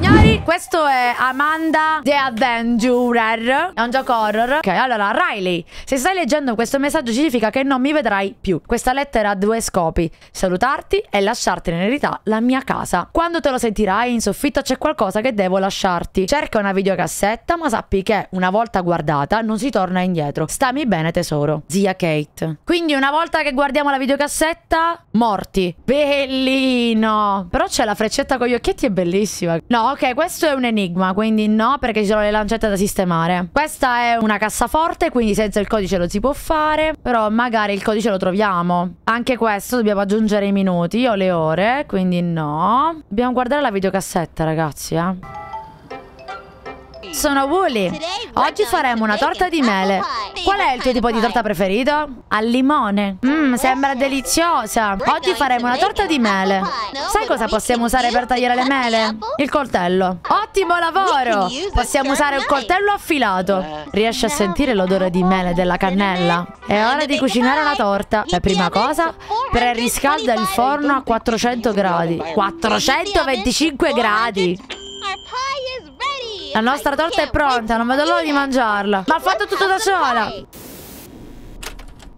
tía Questo è Amanda The Adventurer. È un gioco horror. Ok, allora, Riley, se stai leggendo questo messaggio significa che non mi vedrai più. Questa lettera ha due scopi. Salutarti e lasciarti in eredità la mia casa. Quando te lo sentirai, in soffitta c'è qualcosa che devo lasciarti. Cerca una videocassetta, ma sappi che una volta guardata non si torna indietro. Stami bene, tesoro. Zia Kate. Quindi una volta che guardiamo la videocassetta, morti. Bellino. Però c'è la freccetta con gli occhietti, è bellissima. No, ok, questo questo è un enigma, quindi no, perché ci sono le lancette da sistemare. Questa è una cassaforte, quindi senza il codice lo si può fare, però magari il codice lo troviamo. Anche questo dobbiamo aggiungere i minuti, o le ore, quindi no. Dobbiamo guardare la videocassetta, ragazzi, eh. Sono Wooly. Oggi faremo una torta di mele. Qual è il tuo tipo di torta preferito? Al limone. Mmm, sembra deliziosa. Oggi faremo una torta di mele. Sai cosa possiamo usare per tagliare le mele? Il coltello. Ottimo lavoro! Possiamo usare un coltello affilato. Riesci a sentire l'odore di mele della cannella. È ora di cucinare una torta. La prima cosa, preriscalda il forno a 400 gradi. 425 gradi! La nostra torta è pronta, non vedo l'ora di mangiarla. Ma ha fatto tutto da sola.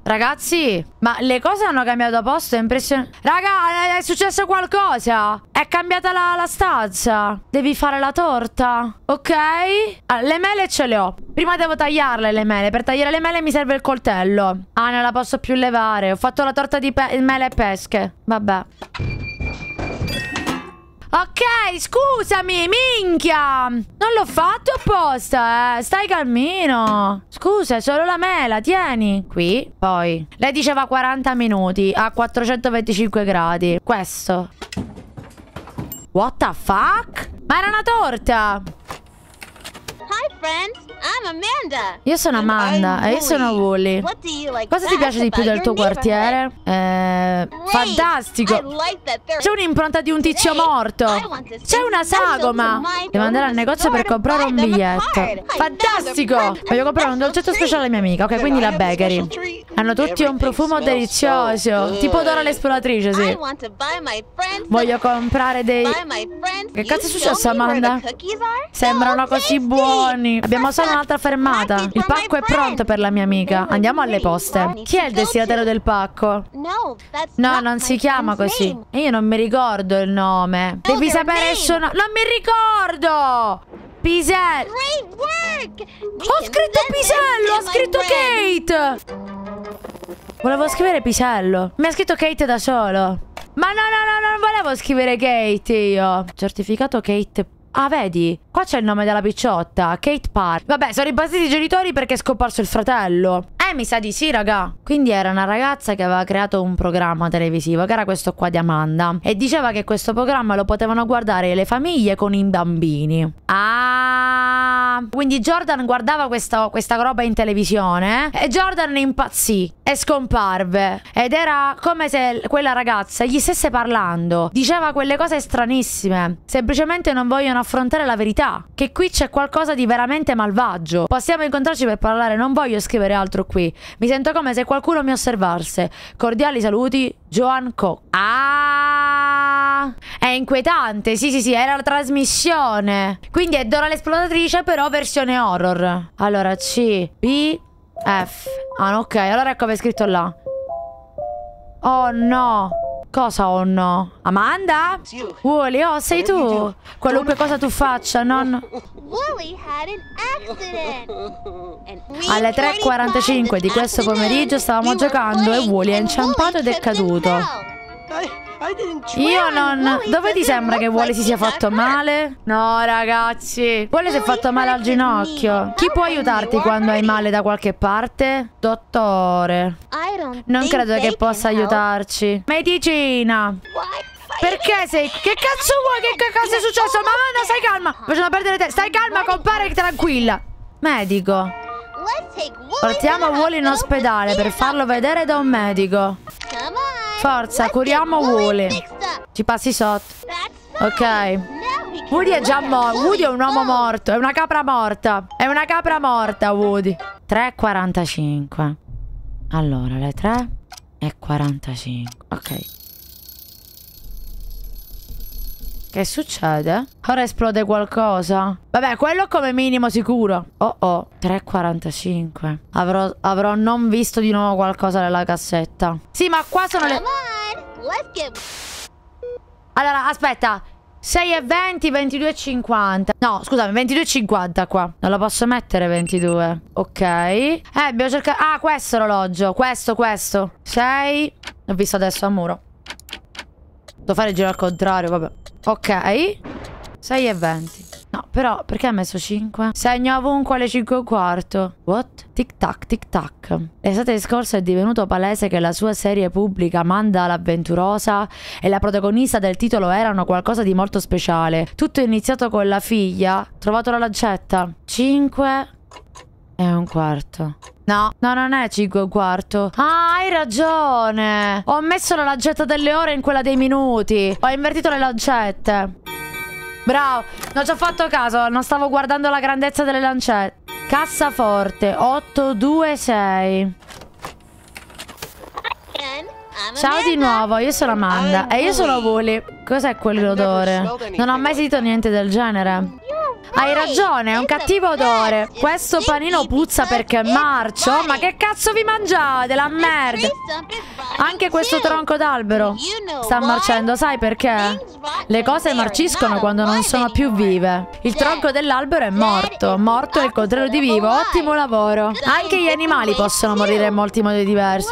Ragazzi, ma le cose hanno cambiato posto, è impressionante. Raga, è successo qualcosa? È cambiata la, la stanza. Devi fare la torta. Ok? Allora, ah, le mele ce le ho. Prima devo tagliarle le mele. Per tagliare le mele mi serve il coltello. Ah, non la posso più levare. Ho fatto la torta di mele e pesche. Vabbè. Ok, scusami, minchia Non l'ho fatto apposta, eh Stai calmino Scusa, è solo la mela, tieni Qui, poi Lei diceva 40 minuti a 425 gradi Questo What the fuck? Ma era una torta Hi friends, I'm Amanda. Io sono Amanda e io sono Wooly. Like Cosa ti piace di più del tuo quartiere? Eh, Fantastico C'è un'impronta di un tizio morto C'è una sagoma Devo andare al negozio per comprare un biglietto Fantastico Voglio comprare un dolcetto speciale alla mia amica Ok quindi la bakery Hanno tutti un profumo delizioso Tipo Dora l'esploratrice sì Voglio comprare dei Che cazzo è successo Amanda? Sembrano così buoni Abbiamo solo un'altra fermata Il pacco è pronto per la mia amica Andiamo alle poste Chi è il destinatario del pacco? No, non si chiama così. E Io non mi ricordo il nome. Devi sapere il suo nome. Non mi ricordo! Pisel. Ho scritto Pisello, ho scritto Kate. Volevo scrivere Pisello. Mi ha scritto Kate da solo. Ma no, no, no, non volevo scrivere Kate io. Certificato Kate Ah, vedi? Qua c'è il nome della picciotta, Kate Park. Vabbè, sono ripassati i genitori perché è scomparso il fratello mi sa di sì, raga. Quindi era una ragazza che aveva creato un programma televisivo, che era questo qua di Amanda. E diceva che questo programma lo potevano guardare le famiglie con i bambini. Ah! Quindi Jordan guardava questa, questa roba in televisione eh, e Jordan impazzì e scomparve. Ed era come se quella ragazza gli stesse parlando. Diceva quelle cose stranissime. Semplicemente non vogliono affrontare la verità. Che qui c'è qualcosa di veramente malvagio. Possiamo incontrarci per parlare, non voglio scrivere altro qui. Mi sento come se qualcuno mi osservasse. Cordiali saluti, Joan Koch. Ah! È inquietante, sì sì sì, era la trasmissione. Quindi è Dora l'esploratrice però versione horror. Allora C, B, F. Ah ok, allora ecco è scritto là. Oh no. Cosa oh no? Amanda? Wooly, oh sei tu. Qualunque cosa tu faccia, non... Alle 3.45 di questo pomeriggio stavamo giocando e Wooly è inciampato ed è caduto. Io cioè, non... Dove ti sembra che Wally si sia fatto male? No, ragazzi. Wally si è fatto male al ginocchio. Chi può aiutarti quando hai male da qualche parte? Dottore. Non credo che possa aiutarci. Medicina. Perché sei... Che cazzo vuoi? Che cazzo è successo? Mamma, Anna, stai calma. Facciamo perdere te. Stai calma, compare, tranquilla. Medico. Portiamo Wally in ospedale per farlo vedere da un medico. Forza, curiamo Wooly. Ci passi sotto. Ok. Woody è già morto. Woody è un uomo morto. È una capra morta. È una capra morta, Woody. 3,45. Allora, le 3.45. Ok. Che succede? Ora esplode qualcosa? Vabbè, quello come minimo sicuro. Oh oh, 3.45. Avrò, avrò non visto di nuovo qualcosa nella cassetta. Sì, ma qua sono le... Allora, aspetta. 6,20, 22,50 No, scusami, 22,50 qua Non la posso mettere 22 Ok Eh, abbiamo cercato... Ah, questo orologio Questo, questo 6 L'ho visto adesso a muro Devo fare il giro al contrario, vabbè Ok. 6 e 20. No, però perché ha messo 5? Segno ovunque alle 5 e un quarto. What? Tic tac, tic tac. L'estate scorsa è divenuto palese che la sua serie pubblica Manda l'avventurosa e la protagonista del titolo erano qualcosa di molto speciale. Tutto è iniziato con la figlia. Trovato la lancetta. 5 è un quarto. No, no, non è 5 un quarto. Ah, hai ragione. Ho messo la lancetta delle ore in quella dei minuti. Ho invertito le lancette. Bravo, non ci ho fatto caso, non stavo guardando la grandezza delle lancette. Cassaforte, 826. Ciao di nuovo, io sono Amanda e io sono Wooly. Cos'è quell'odore? Non ho mai sentito niente del genere. Hai ragione, è un cattivo odore. Questo panino puzza perché è marcio. Ma che cazzo vi mangiate? La merda. Anche questo tronco d'albero sta marcendo, sai perché? Le cose marciscono quando non sono più vive. Il tronco dell'albero è morto. Morto è il contrario di vivo. Ottimo lavoro. Anche gli animali possono morire in molti modi diversi.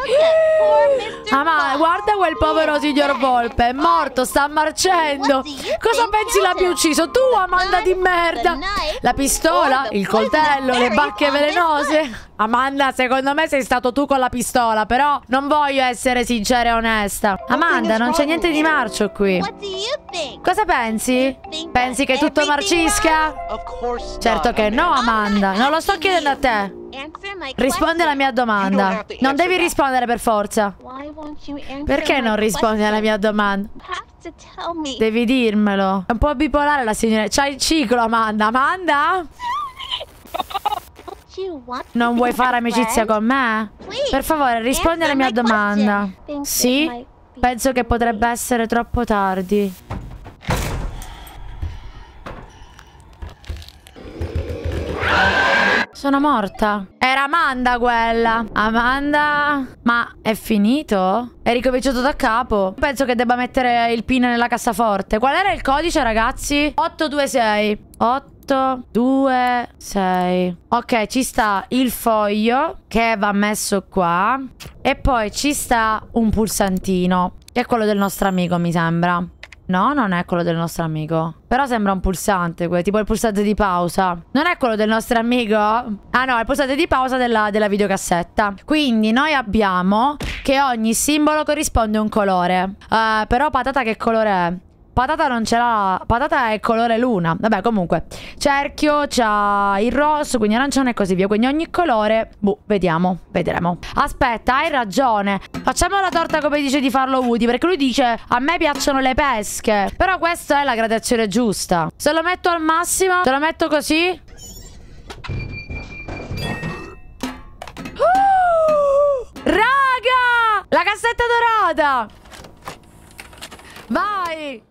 Ah, ma guarda quel povero signor Volpe. È morto, sta marcendo. Cosa pensi l'abbia ucciso? Tu, Amanda di merda corda, eh? la pistola, il coltello, le bacche velenose. Amanda, secondo me sei stato tu con la pistola, però non voglio essere sincera e onesta. Amanda, non c'è niente di marcio qui. Cosa pensi? Pensi che tutto marcisca? Certo che no, Amanda. Non lo sto chiedendo a te. Rispondi alla mia domanda. Non devi rispondere per forza. Perché non rispondi alla mia domanda? Devi dirmelo. È un po' bipolare la signora. C'hai il ciclo, Amanda. Amanda? Non vuoi fare amicizia con me? Per favore, rispondi alla mia domanda. Sì? Penso che potrebbe essere troppo tardi. Sono morta. Era Amanda quella. Amanda... Ma è finito? È ricominciato da capo. Penso che debba mettere il pin nella cassaforte. Qual era il codice, ragazzi? 826. 826. Ok, ci sta il foglio che va messo qua. E poi ci sta un pulsantino. Che è quello del nostro amico, mi sembra. No, non è quello del nostro amico. Però sembra un pulsante, tipo il pulsante di pausa. Non è quello del nostro amico? Ah no, è il pulsante di pausa della, della videocassetta. Quindi noi abbiamo che ogni simbolo corrisponde a un colore. Uh, però patata che colore è? Patata non ce l'ha. Patata è colore luna. Vabbè, comunque. Cerchio c'ha il rosso, quindi arancione e così via. Quindi ogni colore. Boh, vediamo. Vedremo. Aspetta, hai ragione. Facciamo la torta come dice di farlo Woody. Perché lui dice: A me piacciono le pesche. Però questa è la gradazione giusta. Se lo metto al massimo, se lo metto così. Oh! Raga! La cassetta dorata! Vai!